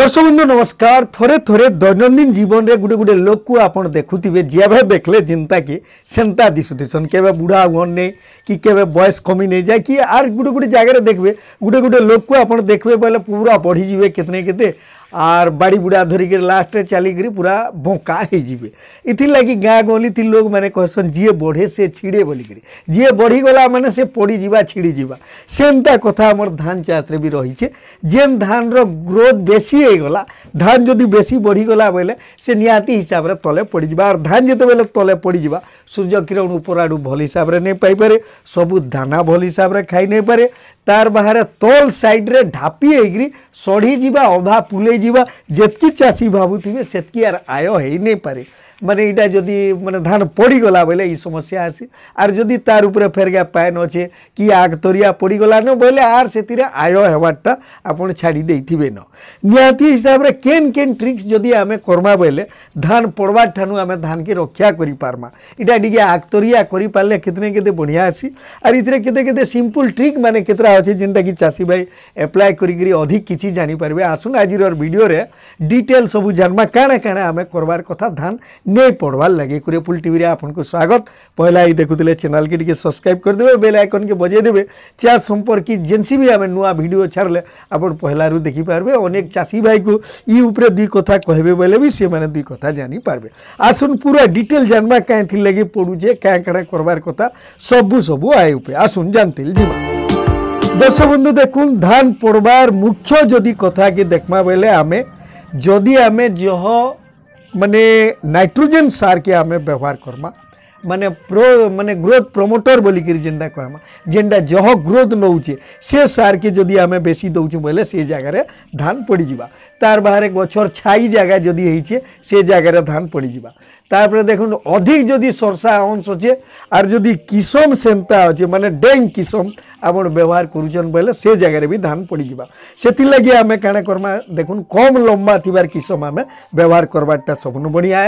দর্শক বন্ধু নমস্কার থরে থরে দৈনন্দিন জীবনরে গোটে গোটে লোককে আপনার দেখুবে যেভাবে দেখলে যেনতাকি সেনতা দিশুথিছন কেবে বুড়া হন নেই কি কেবে বয়স কমি নেই যায় কি আর গোটে গোটে জায়গায় দেখবে গোটে গোটে লোককে আপনার দেখবে বলে পুরা বড়িযে কেতনে কেতে আর বাড়ি বুড়া ধরিকি লাস্টে চালিকি পুরা বଙ୍କା ହେଇଯିବେ ଏଥିର୍ଲାଗି ଗାଁ ଗହଲିଥି ଲୋକମାନେ କହେସନ୍ ଯିଏ ବଢ଼େ ସେ ଛିଡ଼େ ବୋଲିକିରି ଯିଏ ବଢ଼ିଗଲା ମାନେ ସେ ପଡ଼ିଯିବା ଛିଡ଼ିଯିବା ସେନ୍ତା କଥା ଆମର ଧାନ ଚାଷରେ ବି ରହିଛେ ଯେନ୍ ଧାନର ଗ୍ରୋଥ୍ ବେଶୀ ହେଇଗଲା ଧାନ ଯଦି ବେଶୀ ବଢ଼ିଗଲା ବୋଇଲେ ସେ ନିହାତି ହିସାବରେ ତଳେ ପଡ଼ିଯିବା ଆର୍ ଧାନ ଯେତେବେଳେ ତଳେ ପଡ଼ିଯିବା ସୂର୍ଯ୍ୟ କିରଣ ଉପର ଆଡ଼ୁ ଭଲ ହିସାବରେ ନେଇ ପାଇପାରେ ସବୁ ଦାନା ଭଲ ହିସାବରେ ଖାଇ ନେଇପାରେ ତାର ବାହାରେ ତୋଲ ସାଇଡ଼ରେ ଢାପି ହେଇକିରି ସଢ଼ିଯିବା ଅଧା ପୁଲେଇଯିବା ଯେତିକି ଚାଷୀ ଭାବୁଥିବେ ସେତିକି ଆର ଆୟ ହେଇନାଇପାରେ ମାନେ ଇଟା ଯଦି ମାନେ ଧାନ ପଡ଼ିଗଲା ବୋଇଲେ ଇ ସମସ୍ୟା ଆସି ଆର୍ ଯଦି ତାର୍ ଉପରେ ଫେରଗା ପାଏନ୍ ଅଛେ କି ଆଗତରିଆ ପଡ଼ିଗଲାନ ବୋଇଲେ ଆର୍ ସେଥିରେ ଆୟ ହେବାର୍ଟା ଆପଣ ଛାଡ଼ି ଦେଇଥିବେନ ନିହାତି ହିସାବରେ କେନ୍ କେନ୍ ଟ୍ରିକ୍ସ ଯଦି ଆମେ କର୍ମା ବୋଇଲେ ଧାନ ପଡ଼ବାର୍ ଠାନୁ ଆମେ ଧାନକେ ରକ୍ଷା କରିପାର୍ମା ଇଟା ଟିକେ ଆଗତରିଆ କରିପାରିଲେ କେତେ ନା କେତେ ବଢ଼ିଆ ଆସି ଆର୍ ଇଥିରେ କେତେ କେତେ ସିମ୍ପଲ୍ ଟ୍ରିକ୍ ମାନେ କେତେଟା ଅଛେ ଯେନ୍ଟାକି ଚାଷୀ ଭାଇ ଆପ୍ଲାଏ କରିକିରି ଅଧିକ କିଛି ଜାଣିପାରିବେ ଆସୁନ୍ ଆଜିର ଭିଡ଼ିଓରେ ଡିଟେଲ୍ ସବୁ ଜାନ୍ମା କାଣା କାଣା ଆମେ କରବାର୍ କଥା ଧାନ नहीं पढ़वार लगे कोरियाफुल टीवी आप स्वागत पहला ही देखुले चैनल के टी सब्सक्राइब करदे बेल आइकन के बजेदेवे चार संपर्क जेनसी भी आम नुआ भिड छाड़े आप पहला देखिपारे अनेक चाषी भाई को ये दुई कथा कहे बोले भी से मैंने दुई कथा पार्बे आसन पूरा डिटेल जानवा कहीं थी लगे पड़ूचे क्या क्या करवार कथा सबू सब आए उपे आसन जानते जी बंधु বন্ধু धान पढ़वार मुख्य মুখ্য कथा के देखमा বেলে আমি যদি আমি जह मैंने नाइट्रोजेन सार के आम व्यवहार करमा मैंने प्रो मैंने ग्रोथ प्रमोटर बोल जेनटा कहमा जेनटा जह ग्रोथ नौचे से सार के जदि आम बेस दौचु बोले से जगह धान पड़ जा तार बाहर गचर छाई जगह जदि से जगह धान पड़ जा তারপরে দেখুন অধিক যদি সরষা অংশ অছে আর যদি কিসম সেন্তা অছে মানে ডেং কিসম আমার ব্যবহার করুছন বলে সে জায়গায় বি ধান পড়িযা সেগে আমি কাণা করমা দেখুন কম লম্বা থার কিসম আমি ব্যবহার করবারটা সবনু বড়িয়া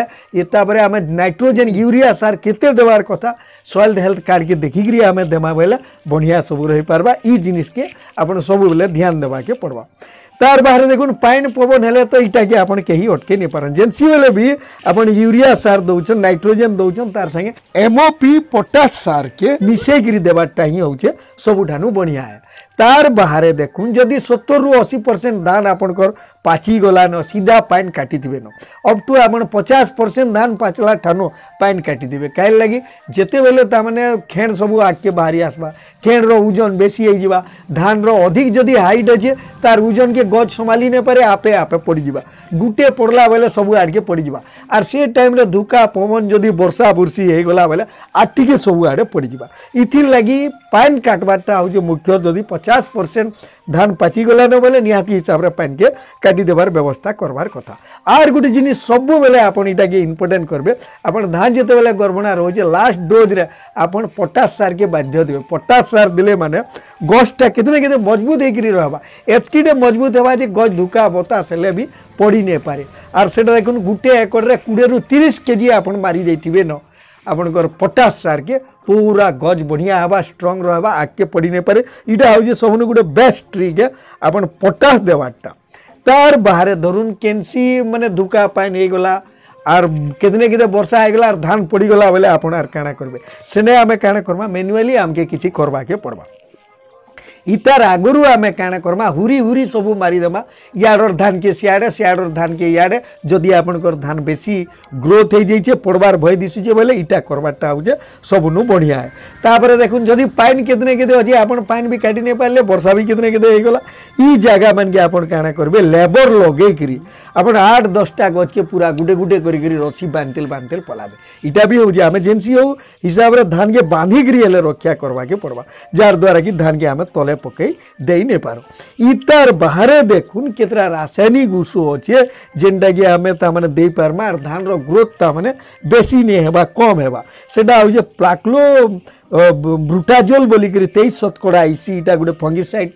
এ তাপরে আমি নাইট্রোজেন ইউরিয়া সার কেতে দেবার কথা সয়েল হেলথ কার্ডকে দেখিকি আমি দেমা বেলে বড়িয়া সবু রহিপার ই জিনিসকে আপনার সবুলে ধ্যান দেওয়া পড়বা তার বাহারে দেখুন পাইন পবন হলে তো এইটাকে আপনার কেহি অটকে নিয়ে পারেন যেমসি বেলে বি আপনার ইউরিয়া সার দৌছেন নাইট্রোজেন দৌছেন তার সাথে এমওপি পটাশ সারকে মিশাইকি দেবারটা হি হচ্ছে সবুঠানু বড়িয়া तार बाहर देखूँ जदि सतुर रु अशी परसेंट धान आपणकर पचीगलान सीधा पैन काटिथे न अब टू तो आप पचास परसेंट धान पचला ठानु पैन काटिदे कहीं लगे जिते बारे खेण सब आगे बाहरी आसवा खेण रजन बेसी धान रधिक जदि हाइट अच्छे तार ओजन के गज संभाली नपारे आपे आपे पड़जा गुटे पड़ला बेले सब आड़के पड़जा आर से टाइम धूका पवन जदि बर्षा बर्षी बुर्सी होगला सब आड़े पड़ पड़जा इथिर लगी पैन काटवाटा हूँ मुख्य जदि पचास পচাশ পরসেন্ট ধান পাচিগলানো বলে নিহতি হিসাবে পানিকে কাটি দেবার ব্যবস্থা করবার কথা আর গোটে জিনিস সবুবেলে আপন এটাকে ইম্পর্টেন্ট করবে আপনার ধান যেতবেলে গর্ভণা রয়েছে লাস্ট ডোজরে আপন পটাশ সারকে বাধ্য দেবে পটাশ সার দিলে মানে গছটা কেতে না কেতে মজবুত হয়েকি রহবা এতকিটে মজবুত হওয়া যে গছ ধুকা বতাস হলে বি পড়ি পারে আর সেটা দেখুন গোটে কুড়ি রু তিরিশ কেজি আপন মারি দিয়ে না आपणकर पटाश सार के पूरा गज बढ़िया हवा स्ट्रंग रहा आगे पड़ी नहीं पारे यहाँ हूँ सबने गोटे बेस्ट ट्रिक आप पटाश देवार्टा तार बाहर धरून केनसी मानने धुका पैन हो गला आर के बर्षा होगा आर धान पड़गला बोले आपण आर क्या करेंगे सेने आम क्या करवा मेनुअली आमके किसी करवाके पड़वा इतार आगुरी आम कण करमा हुरी हुरी सब मारिदमा इडर धान किए सियाड़े सियाड़ धान किए इे जदि आप धान बेस ग्रोथ हो जाइए पड़वार भय दिशुचे बोले इटा करवाटा हो सबुन बढ़िया है तापर देख जदि पानी के अच्छे भी काटि नहीं पारे बर्षा भी कितने केगला ये जगह मानक आपण करेंगे लेबर लगे आप आठ दसटा गज के पूरा गुटे गुटे कर रसी बांधते पलाबे इटा भी हूँ आम जेन्सी हूँ हिसाब से धान के बांधिकी रक्षा करवाके पड़वा जार द्वारा कि धान के आम तले ପକାଇ ଦେଇନେପାରୁ ଇତାର ବାହାରେ ଦେଖୁନ୍ କେତେଟା ରାସାୟନିକ ଉଷ ଅଛେ ଯେନ୍ଟାକି ଆମେ ତାମାନେ ଦେଇପାର୍ମା ଆର୍ ଧାନର ଗ୍ରୋଥ୍ ତାମାନେ ବେଶୀ ନେଇ ହେବା କମ୍ ହେବା ସେଟା ହଉଛେ ପ୍ଲାକ୍ଲୋ ବ୍ରୁଟାଜୋଲ୍ ବୋଲିକରି ତେଇଶ ଶତକଡ଼ା ଆଇସି ଇଟା ଗୋଟେ ଫଙ୍ଗିସାଇଡ଼୍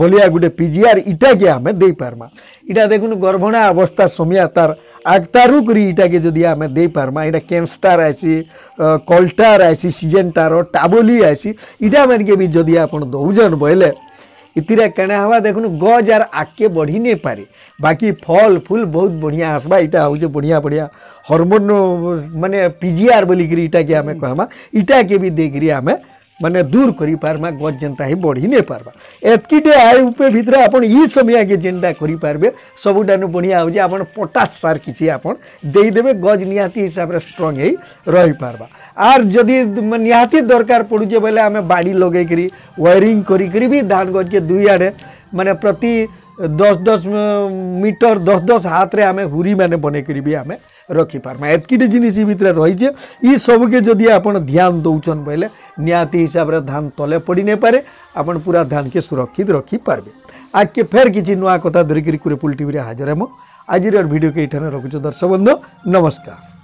ଭଳିଆ ଗୋଟେ ପି ଜି ଆର୍ ଇଟାକେ ଆମେ ଦେଇପାର୍ମା ଇଟା ଦେଖୁନ୍ ଗର୍ଭଣା ଅବସ୍ଥା ସମିଆ ତାର୍ ଆଗତାରୁ କରି ଇଟାକେ ଯଦି ଆମେ ଦେଇପାର୍ମା ଇଟା କେନ୍ସଟାର୍ ଆସି କଲ୍ଟାର୍ ଆସି ସିଜେନ୍ଟାର ଟାବୋଲି ଆସି ଇଟା ମାନ୍କେ ବି ଯଦି ଆପଣ ଦଉଛନ୍ ବୋଇଲେ ଏଥିରେ କାଣା ହେବା ଦେଖୁନ୍ ଗଛ୍ ଆର୍ ଆଗ୍କେ ବଢ଼ି ନେଇ ପାରେ ବାକି ଫଲ୍ ଫୁଲ୍ ବହୁତ ବଢ଼ିଆ ଆସ୍ବା ଇଟା ହଉଛେ ବଢ଼ିଆ ବଢ଼ିଆ ହର୍ମୋନ୍ ମାନେ ପି ଜି ଆର୍ ବୋଲିକିରି ଇଟାକେ ଆମେ କହେମା ଇଟାକେ ବି ଦେଇକିରି ଆମେ ମାନେ ଦୂର କରିପାର୍ମା ଗଛ୍ ଯେନ୍ତା ହେଇ ବଢ଼ି ନେଇ ପାର୍ବା ଏତ୍କିଟେ ଆୟ ଉପରେ ଭିତରେ ଆପଣ ଇ ସମୟ ଆଗେ ଯେନ୍ଟା କରିପାରିବେ ସବୁଠାରୁ ବଢ଼ିଆ ହେଉଛି ଆପଣ ପଟାସ ସାର କିଛି ଆପଣ ଦେଇଦେବେ ଗଛ ନିହାତି ହିସାବରେ ଷ୍ଟ୍ରଙ୍ଗ ହେଇ ରହିପାର୍ବା ଆର୍ ଯଦି ନିହାତି ଦରକାର ପଡ଼ୁଛେ ବୋଇଲେ ଆମେ ବାଡ଼ି ଲଗେଇକିରି ୱାରିଂ କରିକିରି ବି ଧାନ ଗଛକେ ଦୁଇ ଆଡ଼େ ମାନେ ପ୍ରତି ଦଶ ଦଶ ମିଟର ଦଶ ଦଶ ହାତରେ ଆମେ ହୁରି ମାନେ ବନେଇକିରି ବି ଆମେ ରଖିପାର୍ମା ଏତ୍କିଟେ ଜିନିଷ ଭିତରେ ରହିଛେ ଇ ସବୁକେ ଯଦି ଆପଣ ଧ୍ୟାନ ଦଉଛନ୍ ବୋଇଲେ ନିହାତି ହିସାବରେ ଧାନ ତଲେ ପଡ଼ି ନେଇପାରେ ଆପଣ ପୁରା ଧାନକେ ସୁରକ୍ଷିତ ରଖିପାରବେ ଆଗ୍କେ ଫେର୍ କିଛି ନୂଆ କଥା ଧରିକିରି କୁରେପୁଲ ଟିଭିରେ ହାଜର ହେମ ଆଜିର ଭିଡ଼ିଓକେ ଏଇଠାନେ ରଖୁଛୁ ଦର୍ଶକ ବନ୍ଧୁ ନମସ୍କାର